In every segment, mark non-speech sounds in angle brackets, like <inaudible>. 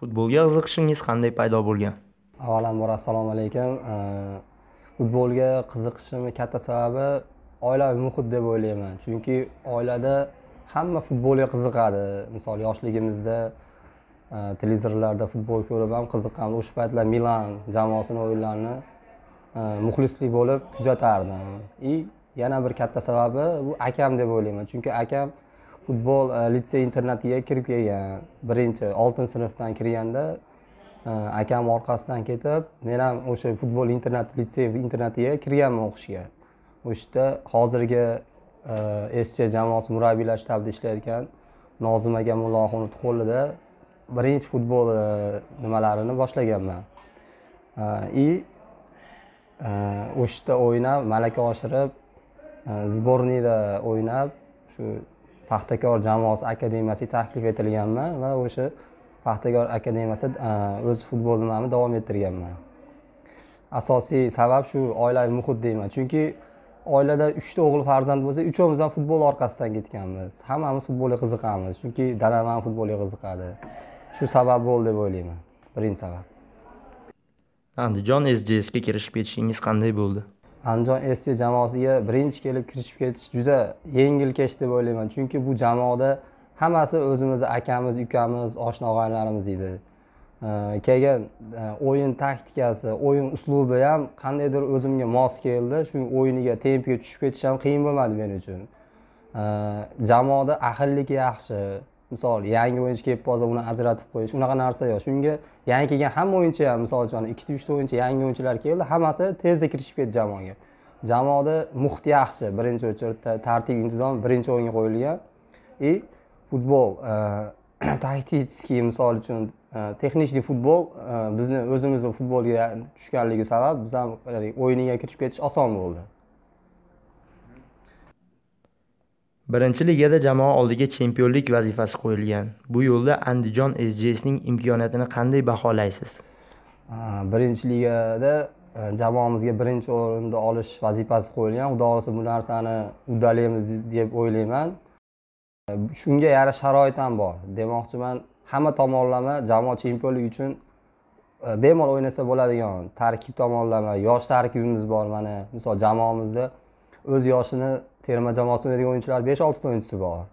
futbolga qiziqishingiz qanday paydo bo'lgan avvalambor assalomu alaykum futbolga qiziqishimni katta sababi oilaviy muhit deb o'ylayman chunki oilada hamma futbolga qiziqadi misol yoshligimizda e, televizorlarda futbol ko'rib ham qiziqqanmiz o'sha paytlar milan jamoasini o'yinlarini e, muxlislik bo'lib kuzatardim и yana bir katta sababi bu akam deb o'ylayman chunki akam futbol e, litsey internatiga kirib kelgan birinchi oltinchi sinfdan kirganda e, akam orqasidan ketib men ham o'sha futbol internat litsey internatiga kirganman o'qishga o'sha yerda hozirgi e, sc jamoasi murabbiylar shtabida ishlayotgan nozim aka mulloxunovni qo'lida birinchi futbol nimalarini boshlaganman и o'sha yerda o'ynab malaka oshirib сборныйda o'ynab shu paxtakor jamoasi akademiyasiga taklif etilganman va o'sha paxtakor akademiyasida e, o'z futbol nimamni davom ettirganman asosiy sabab shu oilaviy muhit deyman chunki oilada uchta o'g'il farzand bo'lsa uchovimiz ham futbol orqasidan ketganmiz hammamiz futbolga qiziqamiz chunki dadam ham futbolga qiziqadi shu sabab bo'ldi deb o'ylayman birinchi sabab andijon sjsga kirishib ketishingiz qanday bo'ldi andijon sc jamoasiga birinchi kelib kirishib ketish juda yengil kech deb o'ylayman chunki bu jamoada hammasi o'zimizni akamiz ukamiz oshna og'aynilarimiz edi kelgan e, o'yin taktikasi o'yin uslubi ham qandaydir o'zimga mos keldi shu o'yiniga tempiga tushib ketish ham qiyin bo'lmadi men uchun jamoada ahillik yaxshi misol yangi o'yinchi kelib qolsa uni ajratib qo'yish unaqa narsa yo'q shunga yangi kelgan hamma o'yinchi ham misol uchun ikkita uchta o'yinchi yangi o'yinchilar keldi hammasi tezda kirishib ketdi jamoaga jamoada muhit yaxshi birinchi o'chirda tartib intizom birinchi o'ringa qo'yilgan и futbol e, <clears throat> taktический misol uchun e, texnichniy futbol e, bizni o'zimizni futbolga tushganligi sabab biz ham o'yiniga kirib ketish oson bo'ldi Birinchi ligada jamoa oldiga chempionlik vazifasi qo'yilgan. Bu yo'lda Andijon SJSning imkoniyatini qanday baholaysiz? Birinchi ligada e, jamoamizga birinchi o'rinda olish vazifasi qo'yilgan. Xudo xolasa bu narsani uddalaymiz deb o'ylayman. E, shunga yara sharoit ham bor. Demoqchiman, hamma tomonlama jamoa chempionlik uchun e, bemalol o'ynasa bo'ladigan tarkib tomonlama yosh tarkibimiz bor mana misol jamoamizda o'z yoshini terma jamoasida o'ynaydigan o'yinchilar besh oltita o'yinchisi bor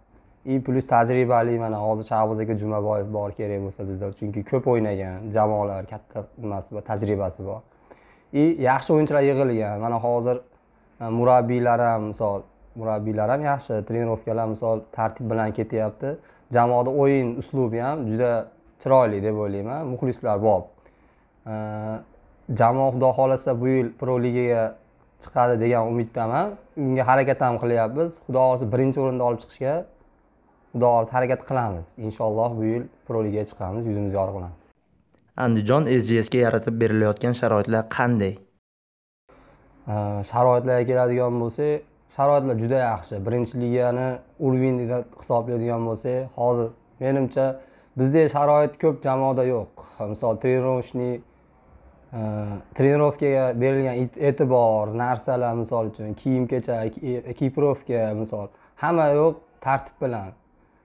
и plyus tajribali mana hozir shahboz aka jumaboyev bor kerak bo'lsa bizda chunki ko'p o'ynagan jamoalar katta nimasi bor tajribasi bor и yaxshi o'yinchilar yig'ilgan mana hozir e, murabbiylar ham misol murabbiylar ham yaxshi trenirovkalar misol tartib bilan ketyapti jamoada o'yin uslubi ham juda chiroyli deb o'ylayman muxlislar bor e, jamoa xudo xohlasa bu yil pro ligaga chiqadi degan umiddaman unga harakat ham qilyapmiz xudo xohlasa birinchi o'rinda olib chiqishga xudo xohlasa harakat qilamiz inshaalloh bu yil pro ligaga chiqamiz yuzimiz yorug' bilan andijon sjsga yaratib berilayotgan sharoitlar qanday sharoitlarga keladigan bo'lsak sharoitlar juda yaxshi birinchi ligani уровень deb hisoblaydigan bo'lsak hozir menimcha bizda sharoit ko'p jamoada yo'q misol тренировочный trenirovkaga berilgan e'tibor narsalar misol uchun kiyim kechak ekipirovka misol hamma yo'q tartib bilan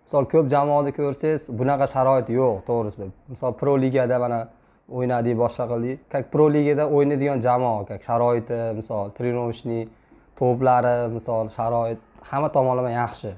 misol ko'p jamoada ko'rsangiz bunaqa sharoit yo'q to'g'risida misol pro ligada mana o'ynadik boshqa qildik как pro ligada o'ynaydigan jamoa как sharoiti misol тренировочный to'plari misol sharoit hamma tomonlama yaxshi